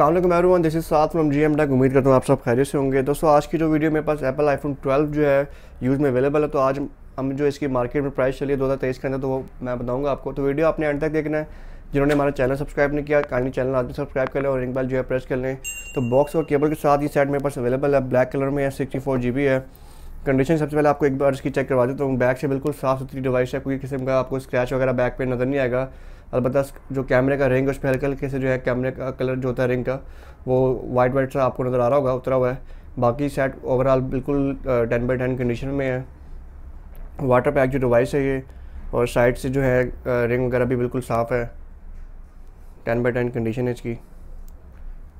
अल्लाम everyone this is साथ from G M tech उम्मीद करता हूँ आप सब खैरियत से होंगे दोस्तों आज की जो वीडियो मेरे पास एप्पल आईफोन 12 जो है यूज़ में अवेलेबल है तो आज हम जो इसकी मार्केट में प्राइस चली है दो के अंदर तो वो मैं बताऊँगा आपको तो वीडियो आपने एंड तक देखना है जिन्होंने हमारा चैनल सब्सक्राइब नहीं किया काइंडली चैनल आज सब्सक्राइब कर लें और एक बार जो है प्रेस कर लें तो बॉक्स और केबल के साथ ही सेट मेरे पास अवेलेबल है ब्लैक कलर में है सिक्सटी है कंडीशन सबसे पहले आपको एक बार इसकी चेक करवा देता तो हूँ बैक से बिल्कुल साफ़ सुथरी डिवाइस है कोई किस्म का आपको स्क्रैच वगैरह बैक पे नज़र नहीं आएगा अलबत्त जो कैमरे का रिंग उस पर हल्के हल्के से जो है कैमरे का कलर जो होता है रिंग का वो वाइट वाइट सा आपको नज़र आ रहा होगा उतरा हुआ है बाकी सेट ओवरऑल बिल्कुल टेन बाई टेन कंडीशन में है वाटर पैक जो डिवाइस है ये और साइड से जो है रिंग वगैरह भी बिल्कुल साफ़ है टेन बाई टेन कंडीशन है इसकी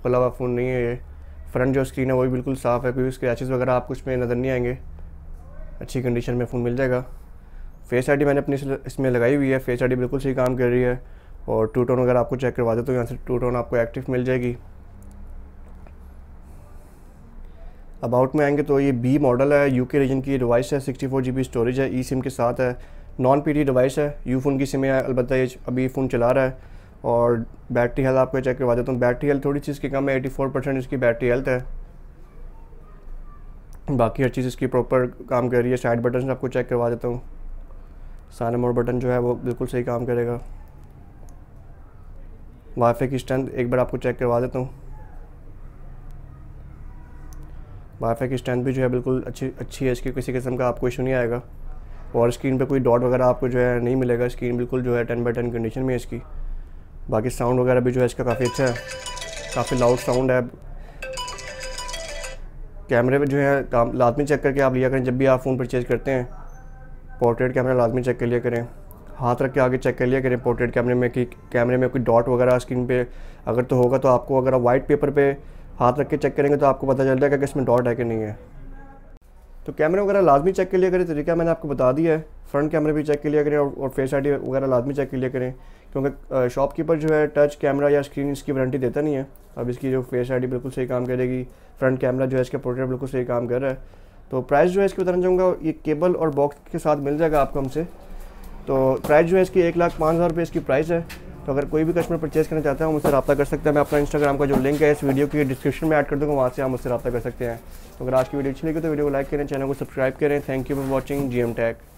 खुला हुआ फ़ोन नहीं है ये फ्रंट जो स्क्रीन है वो भी बिल्कुल साफ़ है कोई स्क्रैचेज़ वगैरह आपको उसमें नज़र नहीं आएंगे अच्छी कंडीशन में फ़ोन मिल जाएगा फेस आई मैंने अपनी इसमें लगाई हुई है फेस आई बिल्कुल सही काम कर रही है और टू टोन अगर आपको चेक करवा दे तो यहाँ से टू टोन आपको एक्टिव मिल जाएगी अबाउट में आएंगे तो ये बी मॉडल है यूके रीजन की डिवाइस है सिक्सटी फोर जी बी स्टोरेज है ई सिम के साथ है नॉन पी टी डिवाइस है यू फ़ोन की सिम है अलबत्त ये अभी फ़ोन चला रहा है और बैटरी हेल्थ आपको चेक करवा देता हूँ बैटरी हेल्थ थोड़ी सी इसकी कम है एटी फोर परसेंट इसकी बैटरी हेल्थ है बाकी हर चीज़ इसकी प्रॉपर काम कर रही है साइड बटन आपको चेक करवा देता हूँ सारे मोड बटन जो है वो बिल्कुल सही काम करेगा वाईफाई की स्ट्रेंथ एक बार आपको चेक करवा देता हूँ वाईफाई की स्ट्रेंथ भी जो है बिल्कुल अच्छी अच्छी है इसकी किसी किस्म का आपको इशू नहीं आएगा और स्क्रीन पे कोई डॉट वगैरह आपको जो है नहीं मिलेगा स्क्रीन बिल्कुल जो है टेन बाई टेन कंडीशन में है इसकी बाकी साउंड वगैरह भी जो है इसका काफ़ी अच्छा है काफ़ी लाउड साउंड है कैमरे पर जो है काम लाजमी चेक करके आप लिया करें जब भी आप फ़ोन परचेज़ करते हैं पोर्ट्रेट कैमरा लाजमी चेक कर लिया करें हाथ रख के आगे चेक कर लिया करें पोर्ट्रेट कैमरे में कि कैमरे में कोई डॉट वगैरह स्क्रीन पे अगर तो होगा तो आपको अगर आप वाइट पेपर पे हाथ रख के चेक करेंगे तो आपको पता चल जाएगा कि इसमें डॉट है कि नहीं है तो कैमरे वगैरह लाजमी चेक के लिए करें तरीका मैंने आपको बता दिया है फ्रंट कैमरे भी चेक के लिए करें और, और फेस आई वगैरह लाजमी चेक के लिए करें क्योंकि शॉपकीपर जो है टच कैमरा या स्क्रीन इसकी वारंटी देता नहीं है अब इसकी जो फेस आई बिल्कुल सही काम करेगी फ्रंट कैमरा जो है इसका पोर्ट्रेट बिल्कुल सही काम कर रहा है तो प्राइस जो है इसके बताना चाहूँगा ये केबल और बॉक्स के साथ मिल जाएगा आपको हमसे तो प्राइस जो है इसकी एक लाख पाँच हज़ार रुपये इसकी प्राइस है तो अगर कोई भी कस्टमर परचेज़ करना चाहता है वो मुझसे रब्ता कर सकते हैं मैं अपना इंस्टाग्राम का जो लिंक है इस वीडियो की डिस्क्रिप्शन में ऐड कर दूँगा वहाँ से आप मुझसे रब्ता कर सकते हैं तो अगर आज की वीडियो अच्छी लगी तो वीडियो को लाइक करें चैनल को सब्सक्राइब करें thank you for watching G M tech